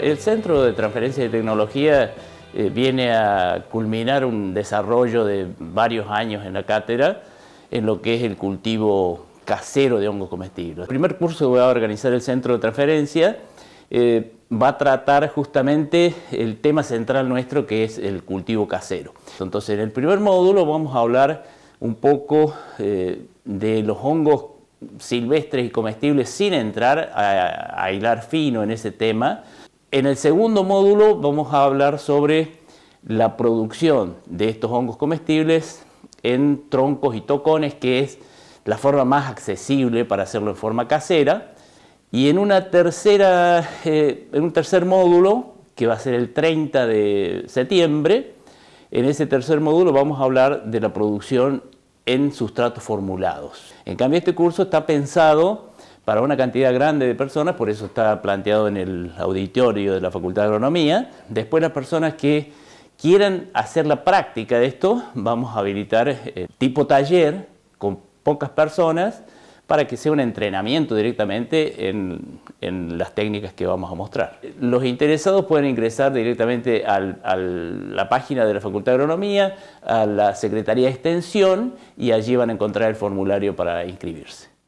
El Centro de Transferencia de Tecnología eh, viene a culminar un desarrollo de varios años en la cátedra en lo que es el cultivo casero de hongos comestibles. El primer curso que va a organizar el Centro de Transferencia eh, va a tratar justamente el tema central nuestro que es el cultivo casero. Entonces en el primer módulo vamos a hablar un poco eh, de los hongos silvestres y comestibles sin entrar a, hilar fino en ese tema, en el segundo módulo vamos a hablar sobre la producción de estos hongos comestibles en troncos y tocones, que es la forma más accesible para hacerlo en forma casera. Y en, eh, un tercer módulo, que va a ser el 30 de septiembre, en ese tercer módulo vamos a hablar de la producción en sustratos formulados. En cambio, este curso está pensado para una cantidad grande de personas, por eso está planteado en el auditorio de la Facultad de Agronomía. Después las personas que quieran hacer la práctica de esto, vamos a habilitar eh, tipo taller con pocas personas para que sea un entrenamiento directamente en, las técnicas que vamos a mostrar. Los interesados pueden ingresar directamente a la página de la Facultad de Agronomía, a la Secretaría de Extensión y allí van a encontrar el formulario para inscribirse.